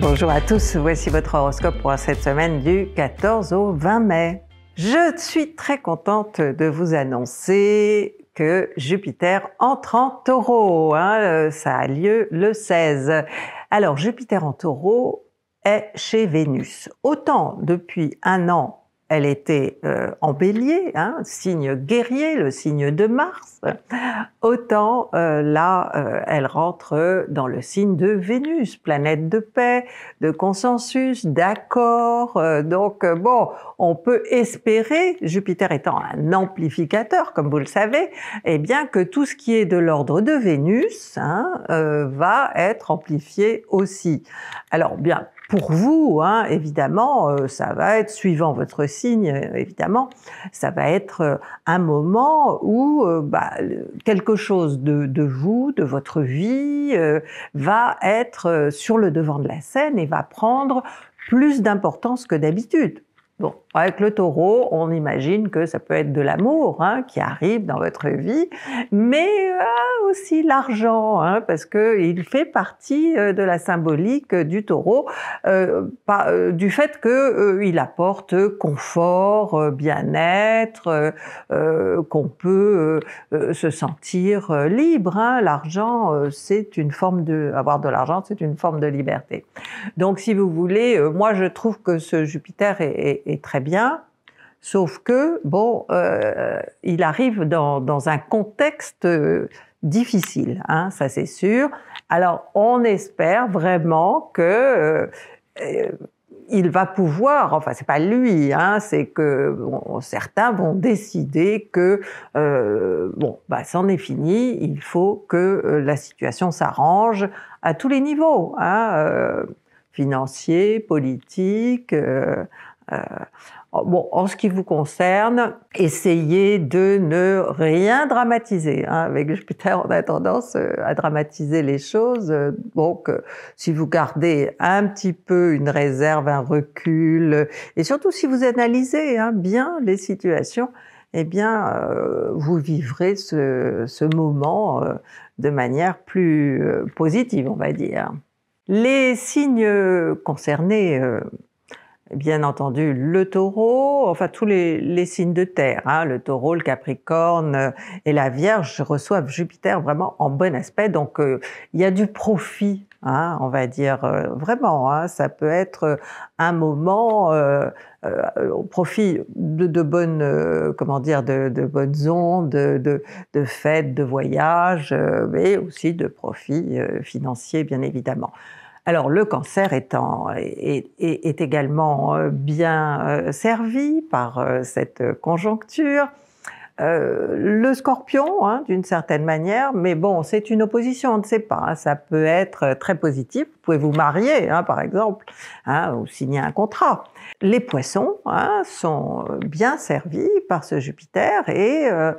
Bonjour à tous, voici votre horoscope pour cette semaine du 14 au 20 mai. Je suis très contente de vous annoncer que Jupiter entre en taureau. Hein, euh, ça a lieu le 16. Alors Jupiter en taureau est chez Vénus. Autant depuis un an elle était euh, en bélier, hein, signe guerrier, le signe de Mars, autant euh, là, euh, elle rentre dans le signe de Vénus, planète de paix, de consensus, d'accord. donc, bon, on peut espérer, Jupiter étant un amplificateur, comme vous le savez, eh bien que tout ce qui est de l'ordre de Vénus hein, va être amplifié aussi. Alors, bien, pour vous, hein, évidemment, euh, ça va être, suivant votre signe, euh, évidemment, ça va être euh, un moment où bah, quelque chose de, de, vous, de votre vie, va être sur le devant de la scène et va prendre plus d'importance que d'habitude. Bon, avec le taureau, on imagine que ça peut être de l'amour hein, qui arrive dans votre vie, mais euh, aussi l'argent, hein, parce que fait partie euh, de la symbolique du taureau, euh, du fait que il apporte confort, bien-être, qu'on peut se sentir libre. Hein. L'argent, c'est une forme de avoir de l'argent, c'est une forme de liberté. Donc, si vous voulez, moi je trouve que ce Jupiter est très bien, sauf que, bon, euh, il arrive dans, dans un contexte euh, difficile, hein, ça c'est sûr. Alors, on espère vraiment que euh, il va pouvoir, enfin c'est pas lui, hein, c'est que certains vont décider que bon, bah c'en est fini, il faut que la situation s'arrange à tous les niveaux, hein, financier, politique. Euh, bon, en ce qui vous concerne, essayez de ne rien dramatiser. Hein. Avec Jupiter, on a tendance à dramatiser les choses. Donc, si vous gardez un petit peu une réserve, un recul, et surtout si vous analysez hein, bien les situations, eh bien, euh, vous vivrez ce, ce moment euh, de manière plus positive, on va dire. Les signes concernés bien entendu le taureau, enfin tous les, signes de terre, hein, le taureau, le capricorne euh, et la vierge reçoivent Jupiter vraiment en bon aspect. Donc euh, il y a du profit, hein, on va dire euh, vraiment. Hein. ça peut être un moment au profit de, de bonnes, comment dire, de, de bonnes ondes, de, de, fêtes, de voyages, mais aussi de profits financiers bien évidemment. Alors le cancer étant, est, est, également euh, bien euh, servi par euh, cette conjoncture. le scorpion, hein, d'une certaine manière, mais bon, c'est une opposition, on ne sait pas. Hein. ça peut être très positif vous marier, hein, par exemple, hein, ou signer un contrat. Les poissons hein, sont euh, bien servis par ce Jupiter et euh,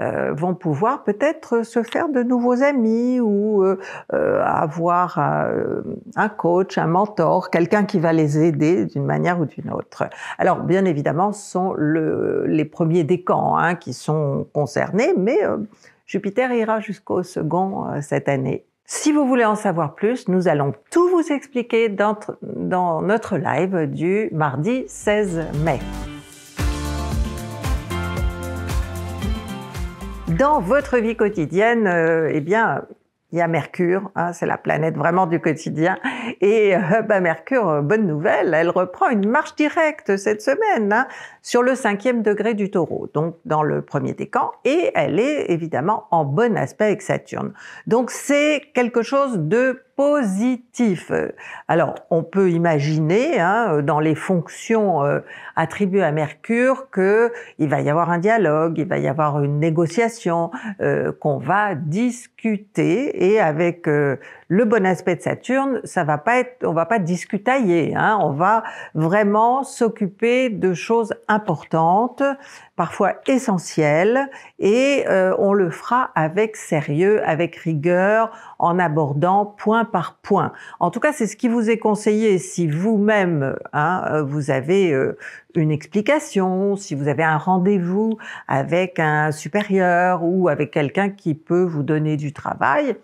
euh, vont pouvoir peut-être se faire de nouveaux amis ou avoir un coach, un mentor, quelqu'un qui va les aider d'une manière ou d'une autre. Alors bien évidemment, ce sont les premiers décans qui sont concernés, mais Jupiter ira jusqu'au second cette année. Si vous voulez en savoir plus, nous allons tout vous expliquer dans, notre live du mardi 16 mai. Dans votre vie quotidienne, euh, eh bien, il y a Mercure, hein, c'est la planète vraiment du quotidien. Et euh, bah, Mercure, euh, bonne nouvelle, elle reprend une marche directe cette semaine hein, sur le cinquième degré du taureau, donc dans le premier décan, et elle est évidemment en bon aspect avec Saturne. Donc c'est quelque chose de positif. Alors, on peut imaginer hein, dans les fonctions euh, attribuées à Mercure qu'il va y avoir un dialogue, il va y avoir une négociation, euh, qu'on va discuter et avec euh, le bon aspect de Saturne, ça va pas être, on va pas discutailler, hein, on va vraiment s'occuper de choses importantes, parfois essentielles, et euh, on le fera avec sérieux, avec rigueur, en abordant point par point. En tout cas, c'est ce qui vous est conseillé si vous-même hein, vous avez euh, une explication, si vous avez un rendez-vous avec un supérieur ou avec quelqu'un qui peut vous donner du travail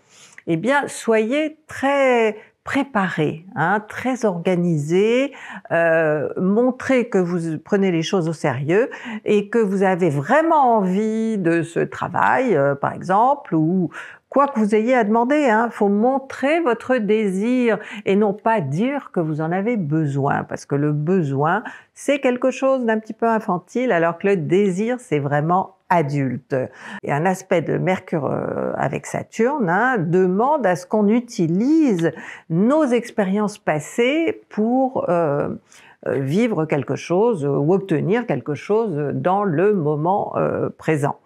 eh bien, soyez très préparé, hein, très organisé, euh, montrez que vous prenez les choses au sérieux et que vous avez vraiment envie de ce travail, euh, par exemple, ou quoi que vous ayez à demander. Il hein, faut montrer votre désir et non pas dire que vous en avez besoin, parce que le besoin, c'est quelque chose d'un petit peu infantile, alors que le désir, c'est vraiment adulte. Et un aspect de Mercure euh, avec Saturne hein, demande à ce qu'on utilise nos expériences passées pour euh, euh, vivre quelque chose euh, ou obtenir quelque chose dans le moment euh, présent.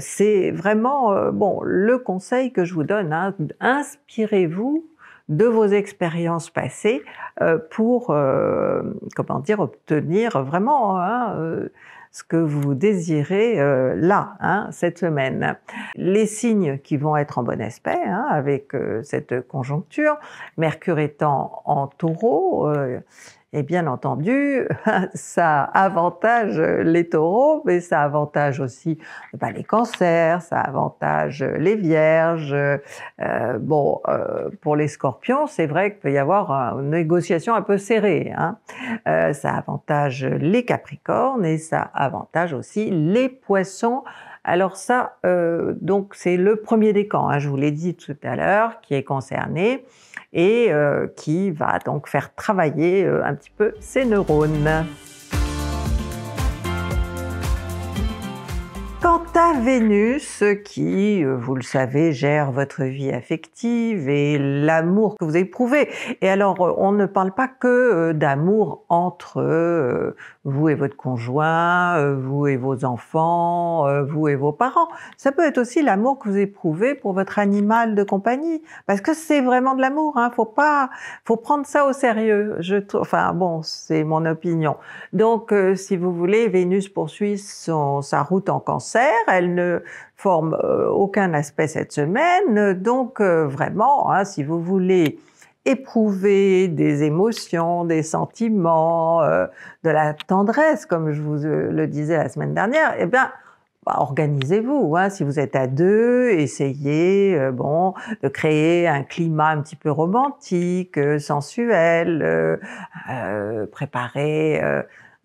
C'est vraiment bon le conseil que je vous donne. Hein, inspirez-vous de vos expériences passées pour comment dire obtenir vraiment. Hein, ce que vous désirez là, hein, cette semaine. Les signes qui vont être en bon aspect avec cette conjoncture, Mercure étant en taureau, et bien entendu, ça avantage les taureaux, mais ça avantage aussi eh ben, les cancers, ça avantage les vierges. Euh, bon, euh, pour les scorpions, c'est vrai qu'il peut y avoir une négociation un peu serrée. Hein. Euh, ça avantage les capricornes et ça avantage aussi les poissons. Alors ça, donc c'est le premier décan, hein, je vous l'ai dit tout à l'heure, qui est concerné et euh, qui va donc faire travailler euh, un petit peu ses neurones. Ça Vénus qui, euh, vous le savez, gère votre vie affective et l'amour que vous éprouvez. Et alors, euh, on ne parle pas que euh, d'amour entre vous et votre conjoint, vous et vos enfants, vous et vos parents. Ça peut être aussi l'amour que vous éprouvez pour votre animal de compagnie, parce que c'est vraiment de l'amour. Hein. Faut pas, faut prendre ça au sérieux. Je, enfin bon, c'est mon opinion. Donc, si vous voulez, Vénus poursuit sa route en Cancer elle ne forme euh, aucun aspect cette semaine. Donc euh, vraiment, hein, si vous voulez éprouver des émotions, des sentiments, euh, de la tendresse, comme je vous le disais la semaine dernière, eh bien, bah, organisez-vous. Hein. Si vous êtes à deux, essayez bon de créer un climat un petit peu romantique, sensuel, préparer...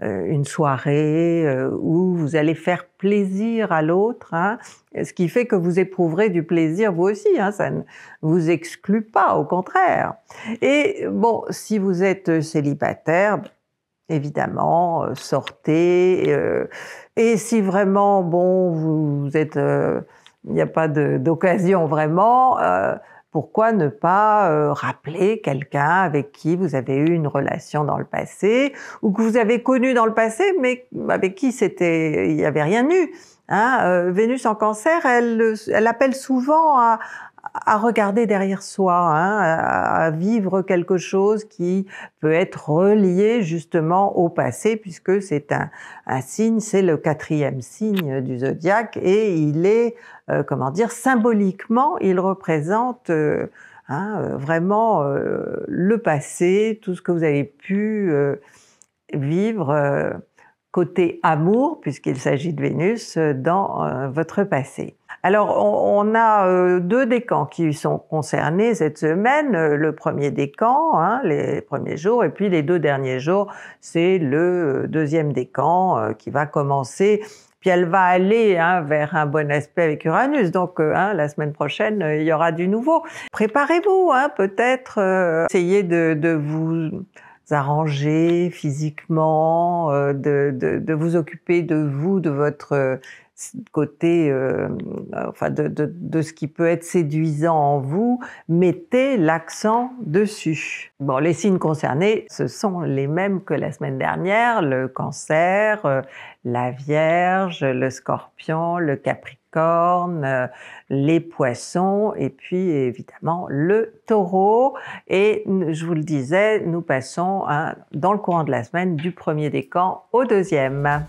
Euh, une soirée euh, où vous allez faire plaisir à l'autre, hein. ce qui fait que vous éprouverez du plaisir vous aussi, hein, ça ne vous exclut pas, au contraire. Et bon, si vous êtes célibataire, évidemment, euh, sortez. et si vraiment, bon, vous, êtes, il n'y a pas d'occasion vraiment pourquoi ne pas euh, rappeler quelqu'un avec qui vous avez eu une relation dans le passé ou que vous avez connu dans le passé mais avec qui c'était il n'y avait rien eu Hein, euh, Vénus en cancer, elle, euh, appelle souvent à, regarder derrière soi, hein, à, vivre quelque chose qui peut être relié justement au passé, puisque c'est un, signe, c'est le quatrième signe du zodiaque, et il est, euh, comment dire, symboliquement, il représente hein, vraiment le passé, tout ce que vous avez pu vivre côté amour, puisqu'il s'agit de Vénus, euh, dans euh, votre passé. Alors, on, a euh, deux décans qui sont concernés cette semaine. Le premier décan, hein, les premiers jours, et puis les deux derniers jours, c'est le deuxième décan qui va commencer. Puis elle va aller hein, vers un bon aspect avec Uranus. Donc hein, la semaine prochaine, il y aura du nouveau. Préparez-vous, hein, peut-être essayez de vous arranger physiquement, euh, de, vous occuper de vous, de votre euh, côté, euh, enfin de, ce qui peut être séduisant en vous, mettez l'accent dessus. Bon, les signes concernés, ce sont les mêmes que la semaine dernière, le cancer, la vierge, le scorpion, le capricorne cornes, euh, les poissons et puis évidemment le taureau. Et je vous le disais, nous passons hein, dans le courant de la semaine du premier décan au deuxième.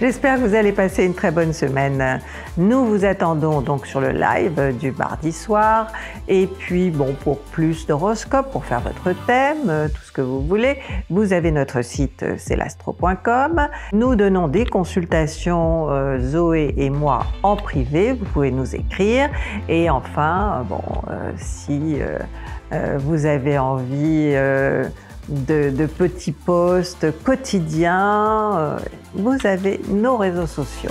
J'espère que vous allez passer une très bonne semaine. Nous vous attendons donc sur le live du mardi soir. Et puis, bon, pour plus d'horoscopes, pour faire votre thème, euh, tout ce que vous voulez, vous avez notre site, euh, c'est Nous donnons des consultations, euh, Zoé et moi, en privé. Vous pouvez nous écrire. Et enfin, bon, si vous avez envie de, de, petits posts quotidiens, vous avez nos réseaux sociaux.